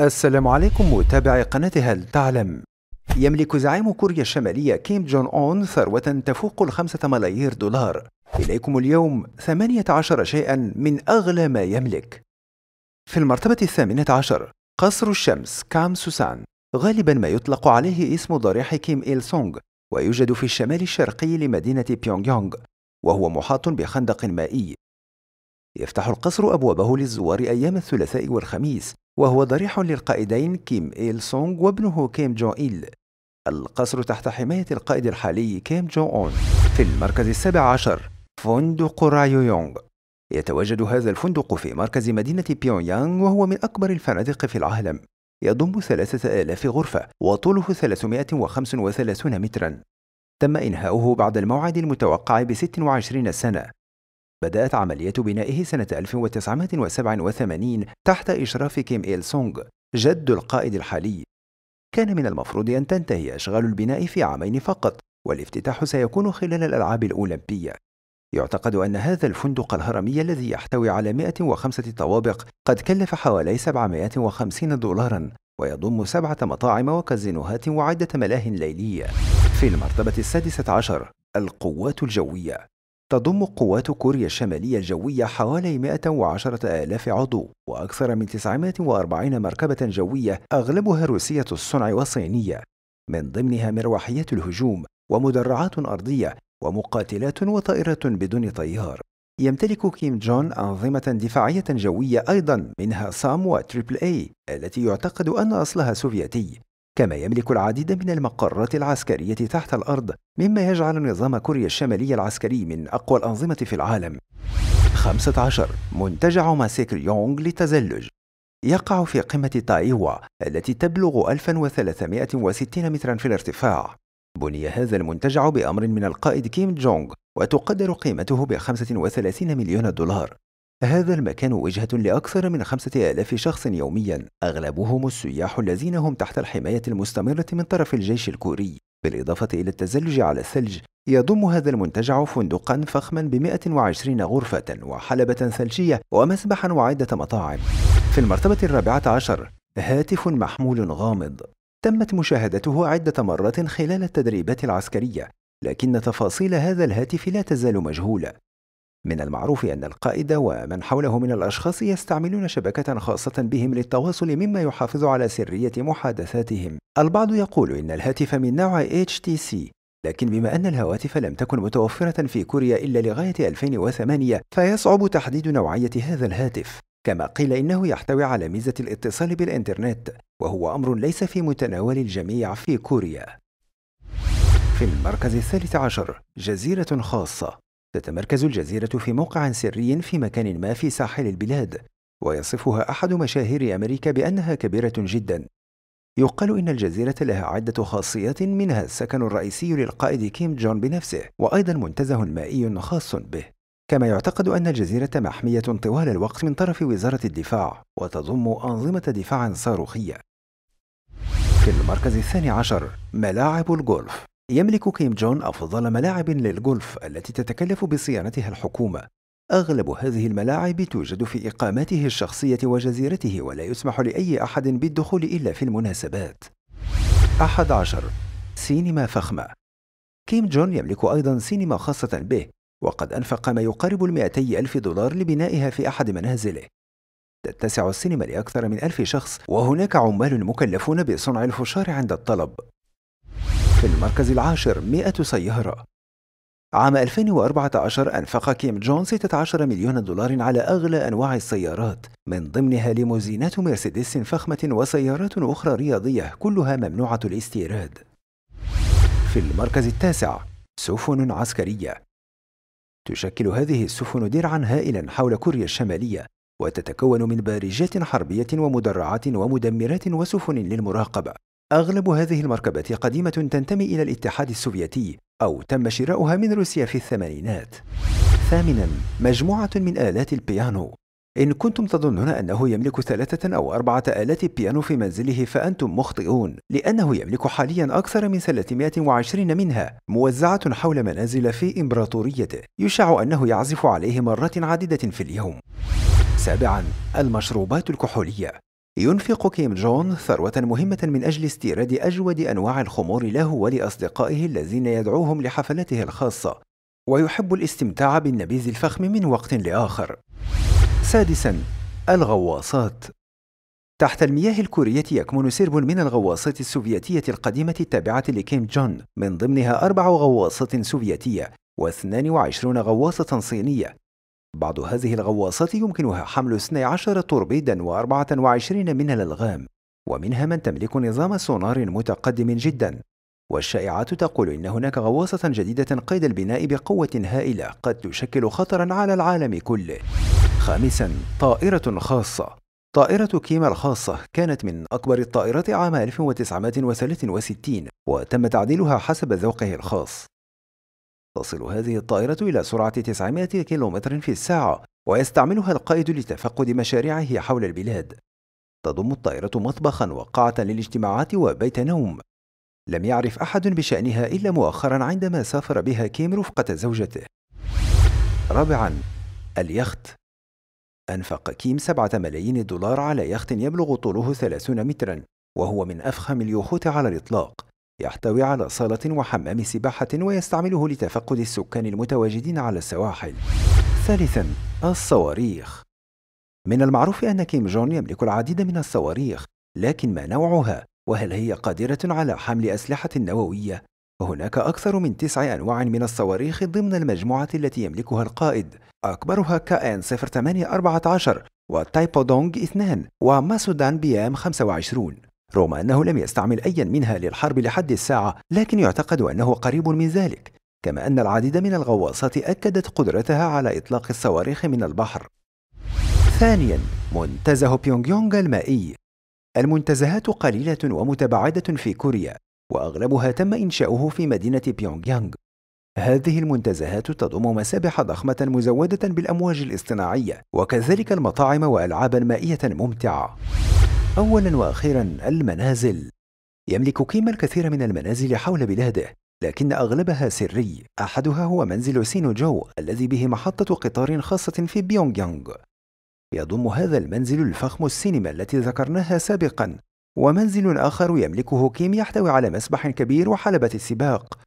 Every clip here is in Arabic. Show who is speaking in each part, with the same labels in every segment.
Speaker 1: السلام عليكم متابعي قناة هل تعلم يملك زعيم كوريا الشمالية كيم جون أون ثروة تفوق الخمسة ملايير دولار إليكم اليوم 18 شيئا من أغلى ما يملك في المرتبة الثامنة عشر قصر الشمس كام سوسان غالبا ما يطلق عليه اسم ضريح كيم إيل سونغ ويوجد في الشمال الشرقي لمدينة بيونغ يونغ وهو محاط بخندق مائي يفتح القصر أبوابه للزوار أيام الثلاثاء والخميس وهو ضريح للقائدين كيم إيل سونغ وابنه كيم جون إيل القصر تحت حماية القائد الحالي كيم جون أون في المركز السابع عشر فندق رايو يونغ يتواجد هذا الفندق في مركز مدينة يانغ وهو من أكبر الفنادق في العالم يضم ثلاثة آلاف غرفة وطوله 335 مترا تم إنهاؤه بعد الموعد المتوقع ب 26 سنة بدأت عملية بنائه سنة 1987 تحت إشراف كيم إيل سونغ جد القائد الحالي كان من المفروض أن تنتهي أشغال البناء في عامين فقط والافتتاح سيكون خلال الألعاب الأولمبية يعتقد أن هذا الفندق الهرمي الذي يحتوي على 105 طوابق قد كلف حوالي 750 دولارا ويضم سبعة مطاعم وكازينوهات وعدة ملاهٍ ليلية في المرتبة السادسة عشر القوات الجوية تضم قوات كوريا الشمالية الجوية حوالي 110 آلاف عضو وأكثر من 940 مركبة جوية أغلبها روسية الصنع والصينية من ضمنها مروحيات الهجوم ومدرعات أرضية ومقاتلات وطائرة بدون طيار يمتلك كيم جون أنظمة دفاعية جوية أيضا منها سام وتريبل أي التي يعتقد أن أصلها سوفيتي كما يملك العديد من المقرات العسكرية تحت الأرض مما يجعل نظام كوريا الشمالية العسكري من أقوى الأنظمة في العالم 15 منتجع ماسيك يونغ للتزلج يقع في قمة تايوا التي تبلغ 1360 مترا في الارتفاع بني هذا المنتجع بأمر من القائد كيم جونغ وتقدر قيمته ب 35 مليون دولار هذا المكان وجهة لأكثر من خمسة آلاف شخص يوميا أغلبهم السياح الذين هم تحت الحماية المستمرة من طرف الجيش الكوري بالإضافة إلى التزلج على الثلج يضم هذا المنتجع فندقا فخما ب 120 غرفة وحلبة ثلجية ومسبحا وعدة مطاعم في المرتبة الرابعة عشر هاتف محمول غامض تمت مشاهدته عدة مرات خلال التدريبات العسكرية لكن تفاصيل هذا الهاتف لا تزال مجهولة من المعروف أن القائد ومن حوله من الأشخاص يستعملون شبكة خاصة بهم للتواصل مما يحافظ على سرية محادثاتهم. البعض يقول إن الهاتف من نوع HTC، لكن بما أن الهواتف لم تكن متوفرة في كوريا إلا لغاية 2008 فيصعب تحديد نوعية هذا الهاتف. كما قيل إنه يحتوي على ميزة الاتصال بالإنترنت، وهو أمر ليس في متناول الجميع في كوريا. في المركز الثالث عشر جزيرة خاصة تتمركز الجزيرة في موقع سري في مكان ما في ساحل البلاد ويصفها أحد مشاهير أمريكا بأنها كبيرة جدا يقال إن الجزيرة لها عدة خاصيات منها السكن الرئيسي للقائد كيم جون بنفسه وأيضا منتزه مائي خاص به كما يعتقد أن الجزيرة محمية طوال الوقت من طرف وزارة الدفاع وتضم أنظمة دفاع صاروخية في المركز الثاني عشر ملاعب الجولف يملك كيم جون أفضل ملاعب للغولف التي تتكلف بصيانتها الحكومة أغلب هذه الملاعب توجد في إقاماته الشخصية وجزيرته ولا يسمح لأي أحد بالدخول إلا في المناسبات أحد عشر سينما فخمة كيم جون يملك أيضا سينما خاصة به وقد أنفق ما يقارب المائتي ألف دولار لبنائها في أحد منازله تتسع السينما لأكثر من ألف شخص وهناك عمال مكلفون بصنع الفشار عند الطلب في المركز العاشر 100 سيارة عام 2014 أنفق كيم جون 16 مليون دولار على أغلى أنواع السيارات من ضمنها ليموزينات مرسيدس فخمة وسيارات أخرى رياضية كلها ممنوعة الاستيراد في المركز التاسع سفن عسكرية تشكل هذه السفن درعا هائلا حول كوريا الشمالية وتتكون من بارجات حربية ومدرعات ومدمرات وسفن للمراقبة أغلب هذه المركبات قديمة تنتمي إلى الاتحاد السوفيتي أو تم شراؤها من روسيا في الثمانينات. ثامناً مجموعة من آلات البيانو إن كنتم تظنون أنه يملك ثلاثة أو أربعة آلات بيانو في منزله فأنتم مخطئون لأنه يملك حاليا أكثر من 320 منها موزعة حول منازل في إمبراطوريته يشاع أنه يعزف عليه مرات عديدة في اليوم سابعا المشروبات الكحولية ينفق كيم جون ثروة مهمة من أجل استيراد أجود أنواع الخمور له ولأصدقائه الذين يدعوهم لحفلاته الخاصة ويحب الاستمتاع بالنبيذ الفخم من وقت لآخر سادسا الغواصات تحت المياه الكورية يكمن سرب من الغواصات السوفيتية القديمة التابعة لكيم جون من ضمنها أربع غواصات سوفيتية و22 غواصة صينية بعض هذه الغواصات يمكنها حمل 12 توربيدا و24 من الألغام ومنها من تملك نظام سونار متقدم جدا والشائعات تقول إن هناك غواصة جديدة قيد البناء بقوة هائلة قد تشكل خطرا على العالم كله خامسا طائرة خاصة طائرة كيما الخاصة كانت من أكبر الطائرات عام 1963 وتم تعديلها حسب ذوقه الخاص تصل هذه الطائرة إلى سرعة 900 كم في الساعة ويستعملها القائد لتفقد مشاريعه حول البلاد تضم الطائرة مطبخا وقاعة للاجتماعات وبيت نوم لم يعرف أحد بشأنها إلا مؤخرا عندما سافر بها كيم رفقة زوجته رابعا اليخت أنفق كيم سبعة ملايين دولار على يخت يبلغ طوله 30 مترا وهو من أفخم اليخوت على الإطلاق يحتوي على صالة وحمام سباحة ويستعمله لتفقد السكان المتواجدين على السواحل. ثالثا الصواريخ من المعروف أن كيم جون يملك العديد من الصواريخ، لكن ما نوعها؟ وهل هي قادرة على حمل أسلحة نووية؟ هناك أكثر من تسع أنواع من الصواريخ ضمن المجموعة التي يملكها القائد أكبرها كأن 0814 وتايبودونغ 2 وماسودان بي ام 25 رغم أنه لم يستعمل أيا منها للحرب لحد الساعة لكن يعتقد أنه قريب من ذلك كما أن العديد من الغواصات أكدت قدرتها على إطلاق الصواريخ من البحر ثانيا منتزه يونغ المائي المنتزهات قليلة ومتباعدة في كوريا وأغلبها تم إنشاؤه في مدينة يانغ هذه المنتزهات تضم مسابح ضخمة مزودة بالأمواج الاصطناعية وكذلك المطاعم وألعابا مائية ممتعة. أولا وأخيرا المنازل يملك كيما الكثير من المنازل حول بلاده لكن أغلبها سري أحدها هو منزل سينو جو الذي به محطة قطار خاصة في بيونغ يانغ يضم هذا المنزل الفخم السينما التي ذكرناها سابقا ومنزل آخر يملكه كيم يحتوي على مسبح كبير وحلبة السباق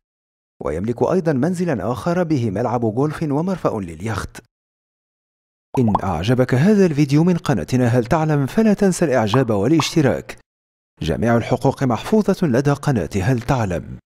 Speaker 1: ويملك أيضا منزلا آخر به ملعب جولف ومرفأ لليخت إن أعجبك هذا الفيديو من قناتنا هل تعلم فلا تنسى الإعجاب والاشتراك جميع الحقوق محفوظة لدى قناة هل تعلم